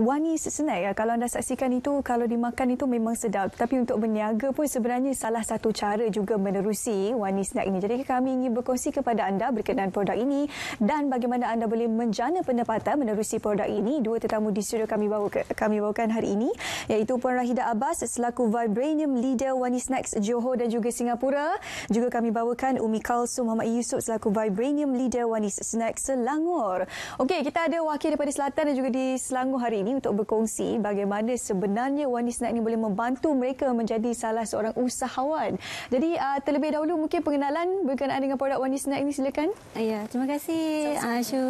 wangi sesenai ya. Kalau anda saksikan itu, kalau dimakan itu memang sedap. Tapi untuk berniaga pun sebenarnya salah satu cara juga menerusi wangi snack ini. Jadi kami ingin berkongsi kepada anda berkenaan produk ini dan bagaimana anda boleh menjana pendapatan menerusi produk ini. Dua tetamu di studio kami bawa kami bawakan hari ini yaitu Puan Rahida Abbas selaku Vibranium Leader Wani Snacks Johor dan juga Singapura. Juga kami bawakan Umi Kalsum Muhammad Yusuf selaku Vibranium Leader Wani Snacks Selangor. Okey, kita ada wakil daripada Selatan dan juga di Selangor hari ini ini untuk berkongsi bagaimana sebenarnya Wani Snack ini boleh membantu mereka menjadi salah seorang usahawan. Jadi uh, terlebih dahulu mungkin pengenalan berkenaan dengan produk Wani Snack ini silakan. Ya, terima kasih uh, Syu.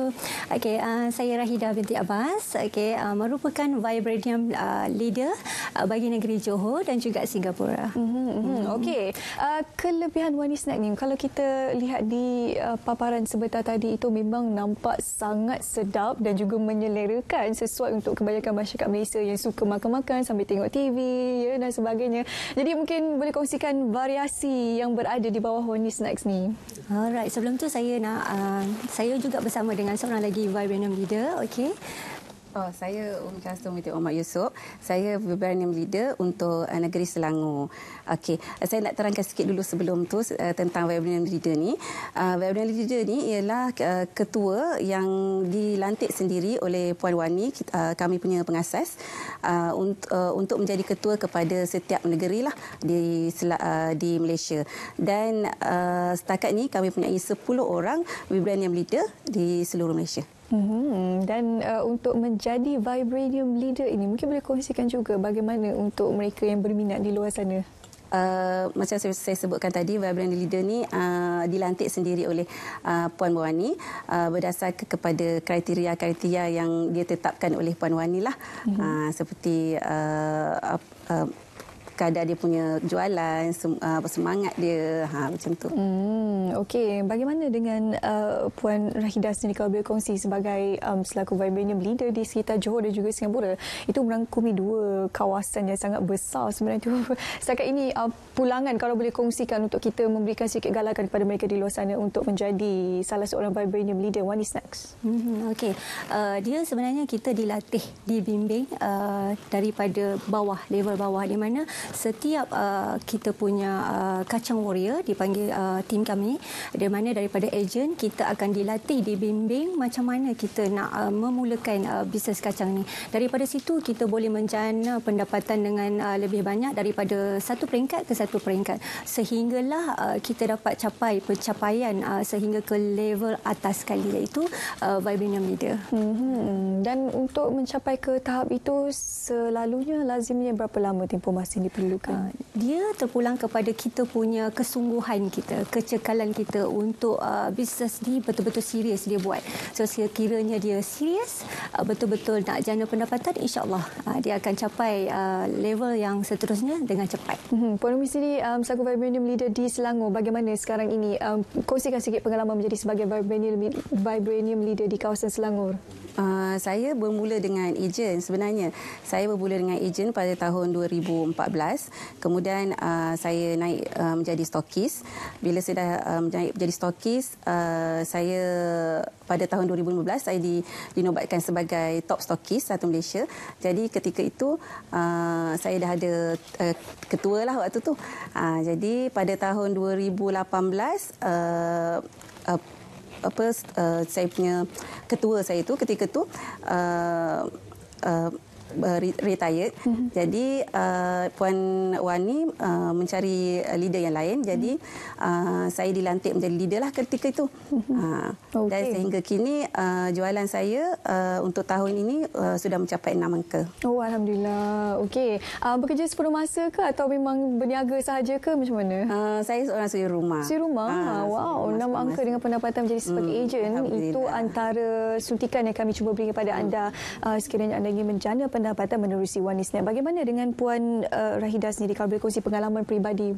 Okay, uh, saya Rahida binti Abbas. Okay, uh, merupakan Vibranium uh, Leader uh, bagi negeri Johor dan juga Singapura. Mm-hmm. Mhm. Mm-hmm. Mhm, okay, uh, kelebihan Wani Snack ini kalau kita lihat di uh, paparan sebentar tadi itu memang nampak sangat sedap dan juga menyelerakan sesuai untuk kebanyakan masyarakat Malaysia yang suka makan-makan sambil tengok TV ya, dan sebagainya. Jadi mungkin boleh kongsikan variasi yang berada di bawah Honey Snacks ni. Alright, sebelum tu saya nak uh, saya juga bersama dengan seorang lagi Vibranium Leader. Okay. Oh, saya Umi Kastum Binti Omar Yusof. Saya Vibranium Leader untuk uh, Negeri Selangor. Okey, uh, saya nak terangkan sikit dulu sebelum tu uh, tentang Vibranium Leader ni. Uh, Vibranium Leader ni ialah uh, ketua yang dilantik sendiri oleh Puan Wani, kita, uh, kami punya pengasas, uh, unt, uh, untuk menjadi ketua kepada setiap negeri lah di, uh, di Malaysia. Dan uh, setakat ni kami punya 10 orang Vibranium Leader di seluruh Malaysia hmm Dan uh, untuk menjadi Vibranium Leader ini, mungkin boleh kongsikan juga bagaimana untuk mereka yang berminat di luar sana? Uh, macam saya, saya sebutkan tadi, Vibranium Leader ni uh, dilantik sendiri oleh uh, Puan Wani uh, berdasar kepada kriteria-kriteria yang dia tetapkan oleh Puan Wani lah. Mm-hmm. Uh, seperti uh, uh, sekadar dia punya jualan ah, semangat dia ha macam tu. Hmm okey bagaimana dengan uh, puan Rahidah sendiri kalau boleh kongsi sebagai um, selaku vibranium leader di sekitar Johor dan juga Singapura itu merangkumi dua kawasan yang sangat besar sebenarnya tu. Setakat ini uh, pulangan kalau boleh kongsikan untuk kita memberikan sedikit galakan kepada mereka di luar sana untuk menjadi salah seorang vibranium leader one is next. Hmm okey uh, dia sebenarnya kita dilatih dibimbing uh, daripada bawah level bawah di mana setiap uh, kita punya uh, kacang warrior dipanggil uh, tim kami di mana daripada agent kita akan dilatih dibimbing macam mana kita nak uh, memulakan uh, bisnes kacang ni daripada situ kita boleh menjana pendapatan dengan uh, lebih banyak daripada satu peringkat ke satu peringkat sehinggalah uh, kita dapat capai pencapaian uh, sehingga ke level atas sekali iaitu uh, Vibinium Leader mm-hmm. dan untuk mencapai ke tahap itu selalunya lazimnya berapa lama tempoh masa ini perlukan? Ah, dia terpulang kepada kita punya kesungguhan kita, kecekalan kita untuk uh, ah, bisnes ni betul-betul serius dia buat. So kiranya dia serius, uh, betul-betul nak jana pendapatan, insyaAllah uh, dia akan capai uh, level yang seterusnya dengan cepat. Hmm, Puan Umi sendiri, um, selaku Vibranium Leader di Selangor, bagaimana sekarang ini? Um, kongsikan sikit pengalaman menjadi sebagai Vibranium, Vibranium Leader di kawasan Selangor. Uh, saya bermula dengan ejen sebenarnya. Saya bermula dengan ejen pada tahun 2014 bebas. Kemudian uh, saya naik uh, menjadi stokis. Bila saya dah uh, naik menjadi stokis, uh, saya pada tahun 2015 saya di, dinobatkan sebagai top stokis satu Malaysia. Jadi ketika itu uh, saya dah ada uh, ketua lah waktu tu. Uh, jadi pada tahun 2018 uh, uh, apa uh, saya punya ketua saya itu ketika itu uh, uh, uh, retired. Mm-hmm. Jadi uh, Puan Wani uh, mencari leader yang lain. Jadi uh, saya dilantik menjadi leader lah ketika itu. Mm-hmm. Uh, ha. okay. Dan sehingga kini uh, jualan saya uh, untuk tahun ini uh, sudah mencapai enam angka. Oh alhamdulillah. Okey. Uh, bekerja sepenuh masa ke atau memang berniaga sahaja ke macam mana? Uh, saya seorang suri rumah. Suri rumah. Uh, wow, suri rumah 6 angka masa. dengan pendapatan menjadi sebagai mm, agent itu antara suntikan yang kami cuba beri kepada hmm. anda uh, sekiranya anda ingin menjana pendapatan pendapatan menerusi Wanisnet. Bagaimana dengan Puan eh, Rahidah sendiri kalau boleh kongsi pengalaman peribadi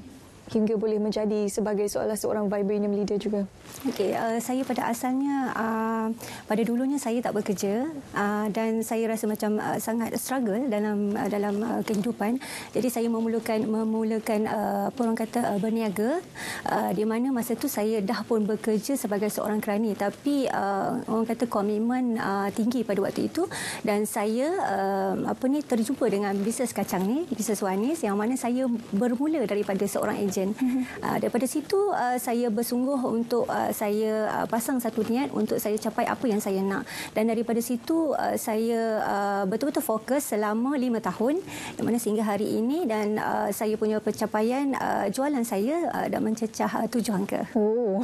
hingga boleh menjadi sebagai seolah seorang vibranium leader juga? Okey, uh, saya pada asalnya uh, pada dulunya saya tak bekerja uh, dan saya rasa macam uh, sangat struggle dalam uh, dalam uh, kehidupan. Jadi saya memulakan memulakan uh, apa orang kata uh, berniaga uh, di mana masa tu saya dah pun bekerja sebagai seorang kerani tapi uh, orang kata komitmen uh, tinggi pada waktu itu dan saya uh, apa ni terjumpa dengan bisnes kacang ni, bisnes wanis yang mana saya bermula daripada seorang enjin. Uh, ah, daripada situ uh, saya bersungguh untuk uh, saya uh, pasang satu niat untuk saya capai apa yang saya nak. Dan daripada situ uh, saya uh, betul-betul fokus selama lima tahun yang mana sehingga hari ini dan uh, saya punya pencapaian uh, jualan saya uh, dah mencecah uh, tujuh angka. Oh,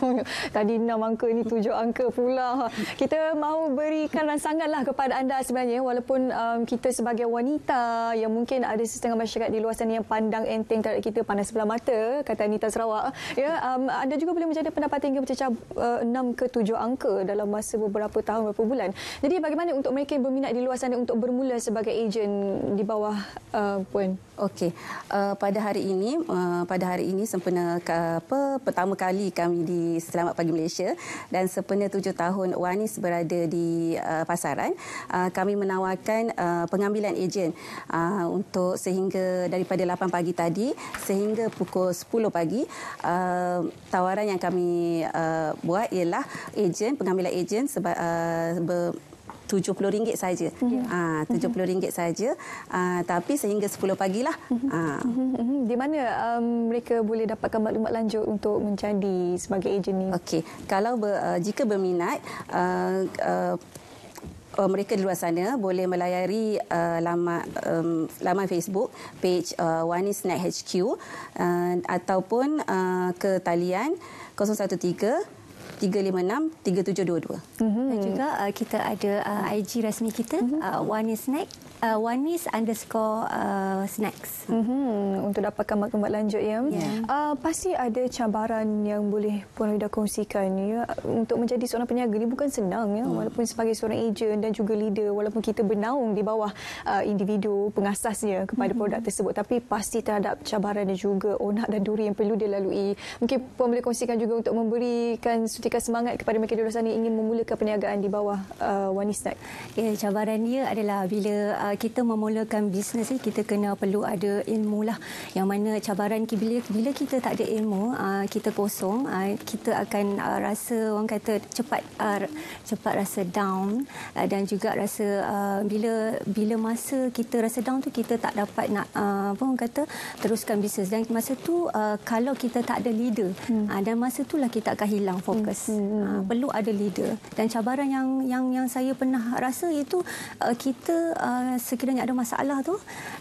tadi enam angka ini tujuh angka pula. Kita mahu berikan rangsanganlah kepada anda sebenarnya walaupun um, kita sebagai wanita yang mungkin ada setengah masyarakat di luar sana yang pandang enteng terhadap kita pandang sebelah mata kata Anita Sarawak ya um, anda juga boleh menjadi pendapatan hingga mencecah uh, 6 ke 7 angka dalam masa beberapa tahun beberapa bulan jadi bagaimana untuk mereka yang berminat di luar sana untuk bermula sebagai ejen di bawah uh, puan okey uh, pada hari ini uh, pada hari ini sempena ke, apa pertama kali kami di Selamat Pagi Malaysia dan sempena 7 tahun Wanis berada di uh, pasaran uh, kami menawarkan uh, pengambilan ejen uh, untuk sehingga daripada 8 pagi tadi sehingga pukul 10 pagi. Uh, tawaran yang kami uh, buat ialah ejen, pengambilan ejen sebab uh, ber- RM70 saja. RM70 mm-hmm. Ah, mhm. saja. Ha, tapi sehingga 10 pagi lah. Ha. Di mana um, mereka boleh dapatkan maklumat lanjut untuk menjadi sebagai ejen ini? Okey. Kalau ber, uh, jika berminat, uh, uh, uh, mereka di luar sana boleh melayari uh, lama um, laman Facebook page uh, Wani Snack HQ uh, ataupun uh, ke talian 013 356-3722. Mm-hmm. Dan juga uh, kita ada uh, IG rasmi kita, mm-hmm. uh, One is Snack. Uh, is underscore uh, snacks. Mm-hmm. Untuk dapatkan maklumat lanjut ya. Yeah. Uh, pasti ada cabaran yang boleh Puan Rida kongsikan. Ya? Untuk menjadi seorang peniaga ini bukan senang. Ya? Mm. Walaupun sebagai seorang agent dan juga leader. Walaupun kita bernaung di bawah uh, individu pengasasnya kepada mm-hmm. produk tersebut. Tapi pasti terhadap cabaran dan juga onak dan duri yang perlu dilalui. Mungkin Puan boleh kongsikan juga untuk memberikan suci memberikan semangat kepada mereka di luar sana ingin memulakan perniagaan di bawah uh, Wanisnet? Ya, cabaran dia adalah bila uh, kita memulakan bisnes ni kita kena perlu ada ilmu lah. Yang mana cabaran bila, bila kita tak ada ilmu, uh, kita kosong, uh, kita akan uh, rasa orang kata cepat uh, cepat rasa down uh, dan juga rasa uh, bila bila masa kita rasa down tu kita tak dapat nak uh, apa orang kata teruskan bisnes dan masa tu uh, kalau kita tak ada leader hmm. uh, dan masa itulah kita akan hilang fokus. Hmm leaders. Hmm. Uh, hmm. ah, perlu ada leader. Dan cabaran yang yang yang saya pernah rasa itu uh, kita uh, sekiranya ada masalah tu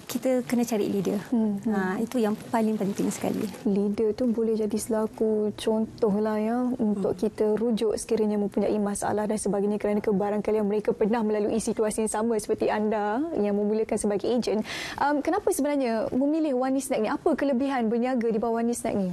kita kena cari leader. Hmm. Uh, itu yang paling penting sekali. Leader tu boleh jadi selaku contoh lah ya untuk hmm. kita rujuk sekiranya mempunyai masalah dan sebagainya kerana kebarangkali mereka pernah melalui situasi yang sama seperti anda yang memulakan sebagai ejen. Um, kenapa sebenarnya memilih Wani Snack ni? Apa kelebihan berniaga di bawah Wani Snack ni?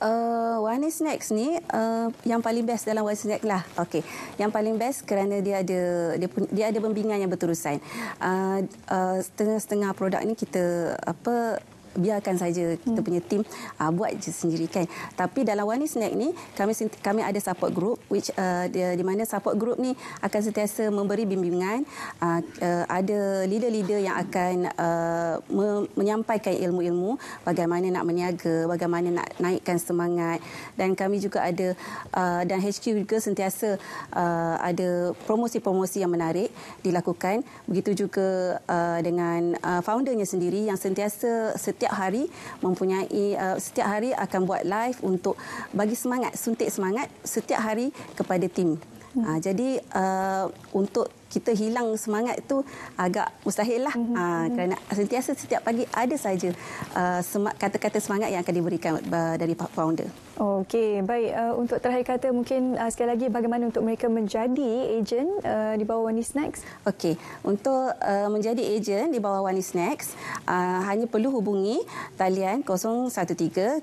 uh, eh, Wani Snacks ni uh, yang paling best dalam Wani Snacks lah. Okey. Yang paling best kerana dia ada dia, dia ada pembimbingan yang berterusan. Uh, uh, setengah-setengah produk ni kita apa biarkan saja kita hmm. punya tim uh, ah, buat je sendiri kan tapi dalam Wani Snack ni kami kami ada support group which uh, ah, di, di mana support group ni akan sentiasa memberi bimbingan uh, uh, ada leader-leader yang akan uh, me- menyampaikan ilmu-ilmu bagaimana nak meniaga bagaimana nak naikkan semangat dan kami juga ada uh, dan HQ juga sentiasa uh, ada promosi-promosi yang menarik dilakukan begitu juga uh, dengan uh, foundernya sendiri yang sentiasa setiap hari mempunyai uh, setiap hari akan buat live untuk bagi semangat suntik semangat setiap hari kepada tim Hmm. Ha, jadi uh, untuk kita hilang semangat itu agak mustahil lah hmm. ha, kerana sentiasa setiap pagi ada saja uh, kata-kata semangat yang akan diberikan dari founder. Okey, baik. Uh, untuk terakhir kata, mungkin uh, sekali lagi bagaimana untuk mereka menjadi ejen uh, di bawah Wani Snacks? Okey, untuk uh, menjadi ejen di bawah Wani Snacks, uh, hanya perlu hubungi talian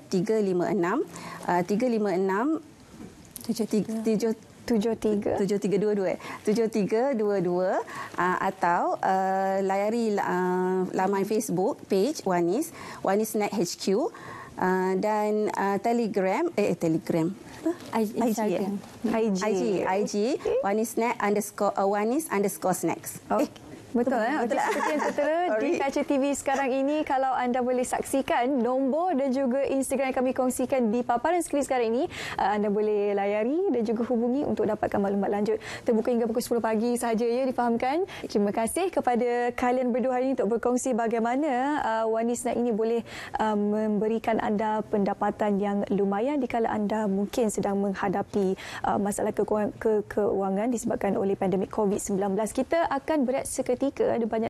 013-356-356-7333. Uh, uh, 73 7322 eh 7322 uh, atau uh, layari uh, laman Facebook page Wanis Wanis Snack HQ uh, dan uh, Telegram eh, eh Telegram IG IG IG, Wanis Snack underscore uh, Wanis underscore Snacks okay. eh. Oh. Betul eh. Betul. Seperti yang tertera di Kaca TV sekarang ini kalau anda boleh saksikan nombor dan juga Instagram yang kami kongsikan di paparan skrin sekarang ini uh, anda boleh layari dan juga hubungi untuk dapatkan maklumat lanjut. Terbuka hingga pukul 10 pagi sahaja ya difahamkan. Terima kasih kepada kalian berdua hari ini untuk berkongsi bagaimana uh, Wanisna ini boleh uh, memberikan anda pendapatan yang lumayan dikala anda mungkin sedang menghadapi uh, masalah ke- ke- keuangan disebabkan oleh pandemik COVID-19. Kita akan berat seketika ketika ada banyak